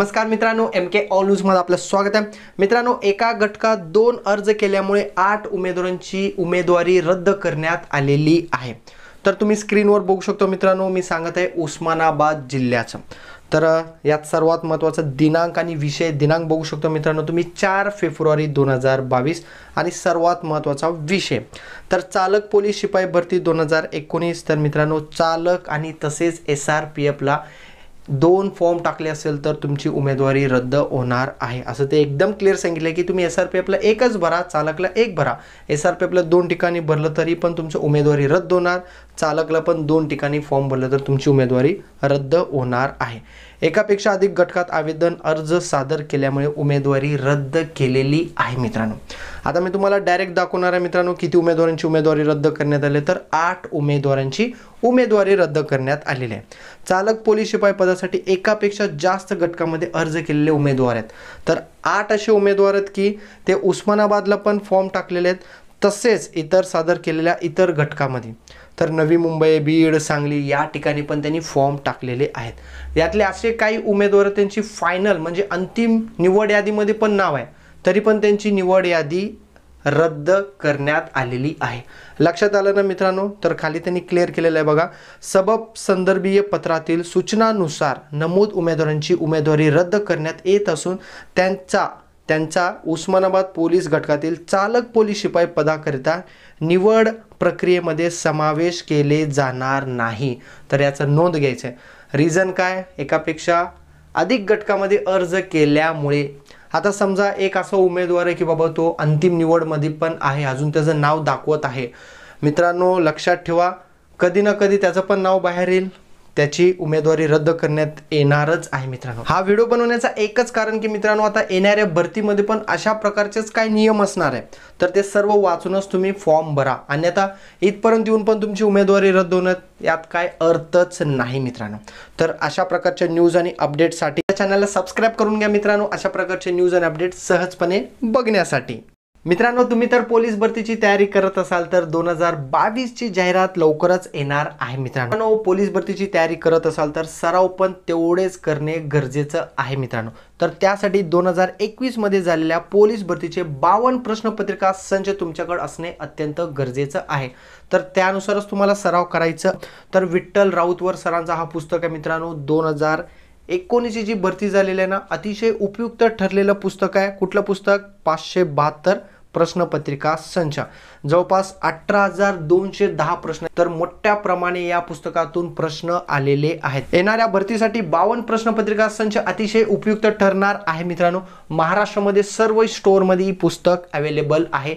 नमस्कार मित्रांनो एम के ऑल न्यूजमध्ये आपलं स्वागत आहे मित्रांनो एका गटकात दोन अर्ज केल्यामुळे आठ उमेदवारांची उमेदवारी रद्द करण्यात आलेली आहे तर तुम्ही स्क्रीनवर बघू शकतो मित्रांनो मी सांगत आहे उस्मानाबाद जिल्ह्याचं तर यात सर्वात महत्त्वाचा दिनांक आणि विषय दिनांक बघू शकतो मित्रांनो तुम्ही चार फेब्रुवारी दोन हजार बावीस आणि सर्वात महत्त्वाचा विषय तर चालक पोलीस शिपाई भरती दोन हजार एकोणीस तर मित्रांनो चालक आणि तसेच एस आर पी एफला दोन फॉर्म टाकले असेल तर तुमची उमेदवारी रद्द होणार आहे असं ते एकदम क्लिअर सांगितलं की तुम्ही एस आर पी एफला एकच भरा चालकला एक भरा एस आर पी एफला दोन ठिकाणी भरलं तरी पण तुमची उमेदवारी रद्द होणार चालकला पण दोन ठिकाणी फॉर्म भरलं तर तुमची उमेदवारी रद्द होणार आहे एकापेक्षा अधिक गटकात आवेदन अर्ज सादर केल्यामुळे उमेदवारी रद्द केलेली आहे मित्रांनो आता मी तुम्हाला डायरेक्ट दाखवणार आहे मित्रांनो किती उमेदवारांची उमेदवारी रद्द करण्यात आली तर आठ उमेदवारांची उमेदवारी रद्द करण्यात आलेली आहे चालक पोलीस शिपाई पदासाठी एकापेक्षा जास्त घटकामध्ये अर्ज केलेले उमेदवार आहेत तर आठ असे उमेदवार आहेत की ते उस्मानाबादला पण फॉर्म टाकलेले आहेत तसेच इतर सादर केलेल्या इतर घटकामध्ये तर नवी मुंबई बीड सांगली या ठिकाणी पण त्यांनी फॉर्म टाकलेले आहेत यातले असे काही उमेदवार त्यांची फायनल म्हणजे अंतिम निवड यादीमध्ये पण नाव आहे तरी पण त्यांची निवड यादी रद्द करण्यात आलेली आहे लक्षात आलं ना मित्रांनो तर खाली त्यांनी क्लिअर केलेलं आहे बघा सबब संदर्भीय पत्रातील सूचनानुसार नमूद उमेदवारांची उमेदवारी रद्द करण्यात येत असून त्यांचा त्यांचा उस्मानाबाद पोलीस घटकातील चालक पोलीस शिपाई पदाकरिता निवड प्रक्रियेमध्ये समावेश केले जाणार नाही तर याचं नोंद घ्यायचं आहे रिझन काय एकापेक्षा अधिक घटकामध्ये अर्ज केल्यामुळे आता समजा एक असा उमेदवार आहे की बाबा तो अंतिम निवडमध्ये पण आहे अजून त्याचं नाव दाखवत आहे मित्रांनो लक्षात ठेवा कधी ना कधी त्याचं पण नाव बाहेर येईल त्याची उमेदवारी रद्द करण्यात येणारच आहे मित्रांनो हा व्हिडिओ बनवण्याचा एकच कारण की मित्रांनो आता येणाऱ्या भरतीमध्ये पण अशा प्रकारचेच काही नियम असणार आहे तर ते सर्व वाचूनच तुम्ही फॉर्म भरा अन्यथा इथपर्यंत येऊन पण तुमची उमेदवारी रद्द होण्यात यात काय अर्थच नाही मित्रांनो तर अशा प्रकारच्या न्यूज आणि अपडेटसाठी या चॅनलला सबस्क्राईब करून घ्या मित्रांनो अशा प्रकारचे न्यूज आणि अपडेट सहजपणे बघण्यासाठी मित्रांनो तुम्ही तर पोलीस भरतीची तयारी करत असाल तर दोन हजार ची जाहिरात लवकरच येणार आहे मित्रांनो पोलीस भरतीची तयारी करत असाल तर सराव पण तेवढेच करणे गरजेचं आहे मित्रांनो तर त्यासाठी दोन हजार मध्ये झालेल्या पोलीस भरतीचे बावन प्रश्नपत्रिका संच तुमच्याकडे असणे अत्यंत गरजेचं आहे तर त्यानुसारच तुम्हाला सराव करायचं तर विठ्ठल राऊतवर सरांचा हा पुस्तक आहे मित्रांनो दोन हजार एकोणीसची जी भरती झालेली आहे ना अतिशय उपयुक्त ठरलेलं पुस्तक आहे कुठलं पुस्तक पाचशे बहात्तर प्रश्नपत्रिका संच जवळपास अठरा हजार दोनशे दहा प्रश्न तर मोठ्या प्रमाणे या पुस्तकातून प्रश्न आलेले आहेत येणाऱ्या भरतीसाठी बावन्न प्रश्नपत्रिका संच अतिशय उपयुक्त ठरणार आहे मित्रांनो महाराष्ट्रामध्ये सर्व स्टोरमध्ये ही पुस्तक अवेलेबल आहे